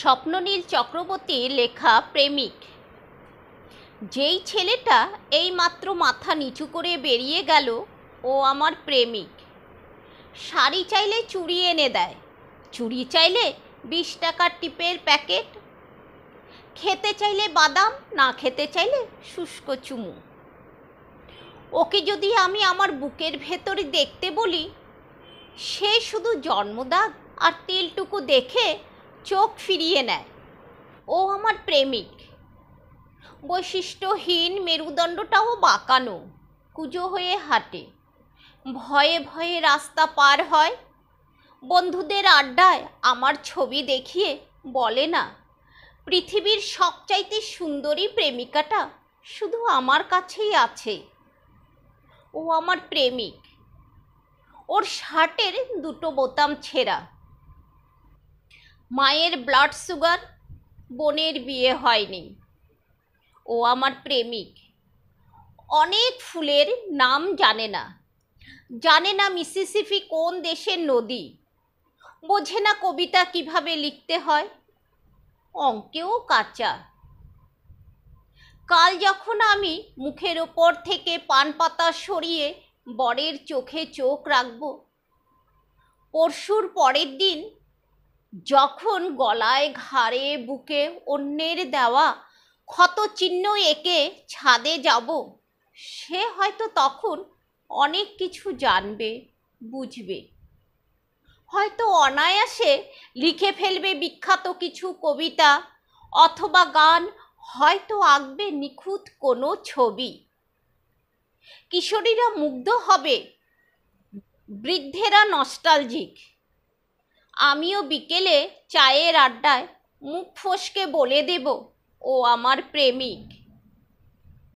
স্বপ্ননীল চক্রবর্তীর লেখা প্রেমিক যেই ছেলেটা এই মাত্র মাথা নিচু করে বেরিয়ে গেল ও আমার প্রেমিক শাড়ি চাইলে চুড়ি এনে দেয় চুরি চাইলে বিশ টাকার টিপের প্যাকেট খেতে চাইলে বাদাম না খেতে চাইলে শুষ্ক চুমু ওকে যদি আমি আমার বুকের ভেতরে দেখতে বলি সে শুধু জন্মদাগ আর তিলটুকু দেখে চোখ ফিরিয়ে নেয় ও আমার প্রেমিক বৈশিষ্ট্যহীন মেরুদণ্ডটাও বাঁকানো কুজো হয়ে হাঁটে ভয়ে ভয়ে রাস্তা পার হয় বন্ধুদের আড্ডায় আমার ছবি দেখিয়ে বলে না পৃথিবীর সবচাইতে সুন্দরী প্রেমিকাটা শুধু আমার কাছেই আছে ও আমার প্রেমিক ওর শার্টের দুটো বোতাম ছেঁড়া মায়ের ব্লাড সুগার বোনের বিয়ে হয়নি ও আমার প্রেমিক অনেক ফুলের নাম জানে না জানে না মিসিসিফি কোন দেশের নদী বোঝে না কবিতা কিভাবে লিখতে হয় অঙ্কেও কাঁচা কাল যখন আমি মুখের ওপর থেকে পান পাতা সরিয়ে বরের চোখে চোখ রাখব পরশুর পরের দিন যখন গলায় ঘাড়ে বুকে অন্যের দেওয়া ক্ষত চিহ্ন এঁকে ছাদে যাব সে হয়তো তখন অনেক কিছু জানবে বুঝবে হয়তো অনায়াসে লিখে ফেলবে বিখ্যাত কিছু কবিতা অথবা গান হয়তো আঁকবে নিখুঁত কোনো ছবি কিশোরীরা মুগ্ধ হবে বৃদ্ধেরা নস্টালজিক আমিও বিকেলে চায়ের আড্ডায় মুখ ফসকে বলে দেব ও আমার প্রেমিক